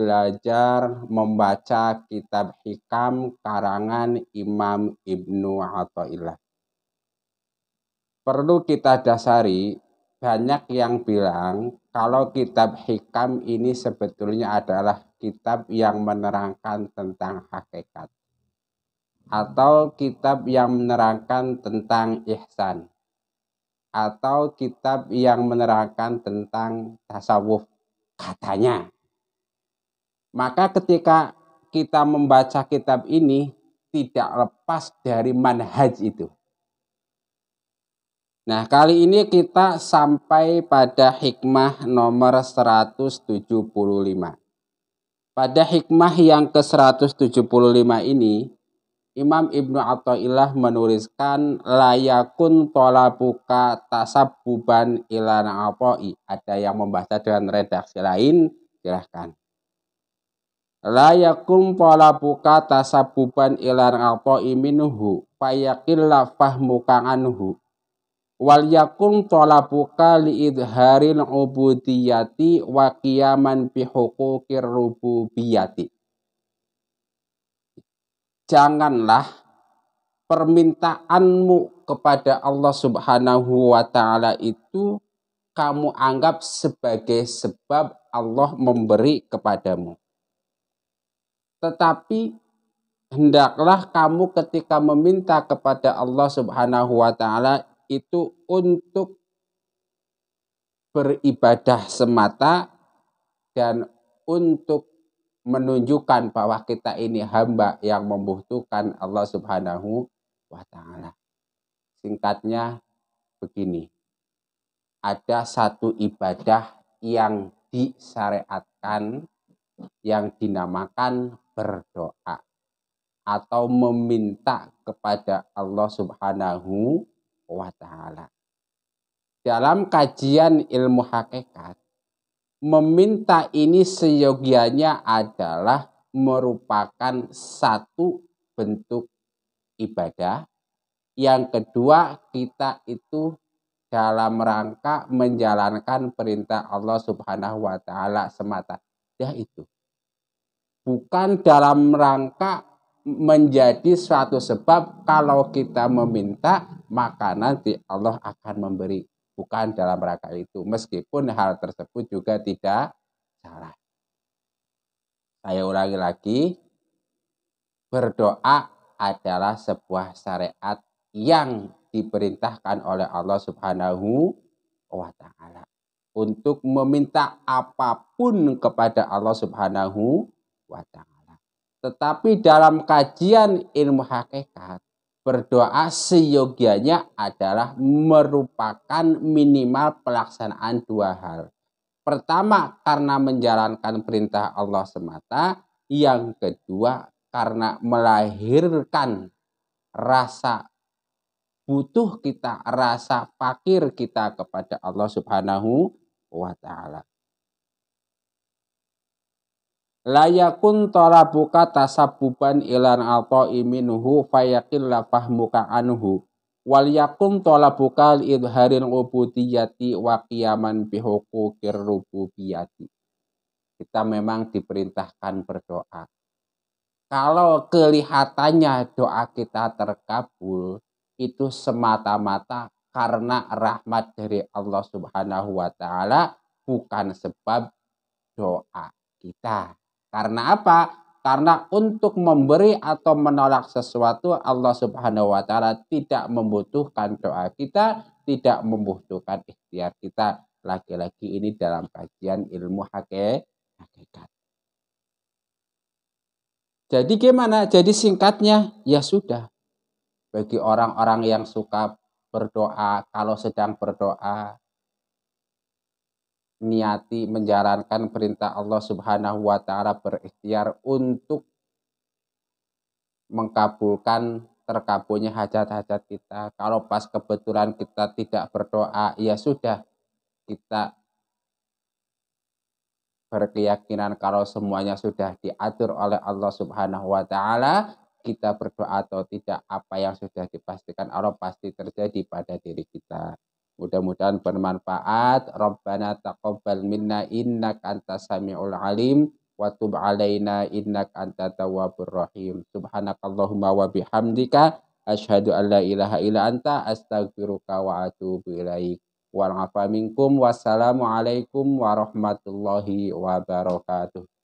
belajar membaca kitab hikam karangan Imam Ibnu Athaillah. Perlu kita dasari banyak yang bilang kalau kitab hikam ini sebetulnya adalah kitab yang menerangkan tentang hakikat atau kitab yang menerangkan tentang ihsan atau kitab yang menerangkan tentang tasawuf katanya maka ketika kita membaca kitab ini tidak lepas dari manhaj itu. Nah, kali ini kita sampai pada hikmah nomor 175. Pada hikmah yang ke-175 ini, Imam Ibnu Atta'illah menuliskan layakun tolabuka tasabuban ilan apo'i. Ada yang membaca dengan redaksi lain, silahkan layakum pola buka tasabuban ilan apa iminuhu payakin lafah mukanganuhu wal yakun buka li idharil ubudiyati wa kiaman bi rububiyati janganlah permintaanmu kepada Allah Subhanahu wa taala itu kamu anggap sebagai sebab Allah memberi kepadamu tetapi hendaklah kamu ketika meminta kepada Allah Subhanahu wa taala itu untuk beribadah semata dan untuk menunjukkan bahwa kita ini hamba yang membutuhkan Allah Subhanahu wa taala. Singkatnya begini. Ada satu ibadah yang disyariatkan yang dinamakan berdoa atau meminta kepada Allah Subhanahu wa taala. Dalam kajian ilmu hakikat, meminta ini seyogianya adalah merupakan satu bentuk ibadah. Yang kedua, kita itu dalam rangka menjalankan perintah Allah Subhanahu wa taala semata. Ya itu bukan dalam rangka menjadi suatu sebab kalau kita meminta maka nanti Allah akan memberi bukan dalam rangka itu meskipun hal tersebut juga tidak salah saya ulangi lagi berdoa adalah sebuah syariat yang diperintahkan oleh Allah Subhanahu wa taala untuk meminta apapun kepada Allah Subhanahu wa ta'ala. Tetapi dalam kajian ilmu hakikat, berdoa seyogianya adalah merupakan minimal pelaksanaan dua hal. Pertama, karena menjalankan perintah Allah semata. Yang kedua, karena melahirkan rasa butuh kita, rasa fakir kita kepada Allah Subhanahu wa Ta'ala layakun buka tasabuban ilan iminuhu fayakin lapah fahmuka anhu wal yakun buka idharin ubudiyati wa qiyaman bihuquqir rububiyyati kita memang diperintahkan berdoa kalau kelihatannya doa kita terkabul itu semata-mata karena rahmat dari Allah Subhanahu wa taala bukan sebab doa kita. Karena apa? Karena untuk memberi atau menolak sesuatu Allah Subhanahu wa taala tidak membutuhkan doa kita, tidak membutuhkan ikhtiar kita. Lagi-lagi ini dalam kajian ilmu hakikat. Jadi gimana? Jadi singkatnya ya sudah. Bagi orang-orang yang suka berdoa, kalau sedang berdoa niati menjalankan perintah Allah Subhanahu wa taala berikhtiar untuk mengkabulkan terkabulnya hajat-hajat kita. Kalau pas kebetulan kita tidak berdoa, ya sudah kita berkeyakinan kalau semuanya sudah diatur oleh Allah Subhanahu wa taala, kita berdoa atau tidak apa yang sudah dipastikan Allah pasti terjadi pada diri kita. Mudah-mudahan bermanfaat. Rabbana taqabbal minna innaka antas samiul alim wa tub alaina innaka antat tawwabur rahim. Subhanakallahumma wa bihamdika asyhadu an la ilaha illa anta astaghfiruka wa atuubu ilaik. Wa minkum warahmatullahi wabarakatuh.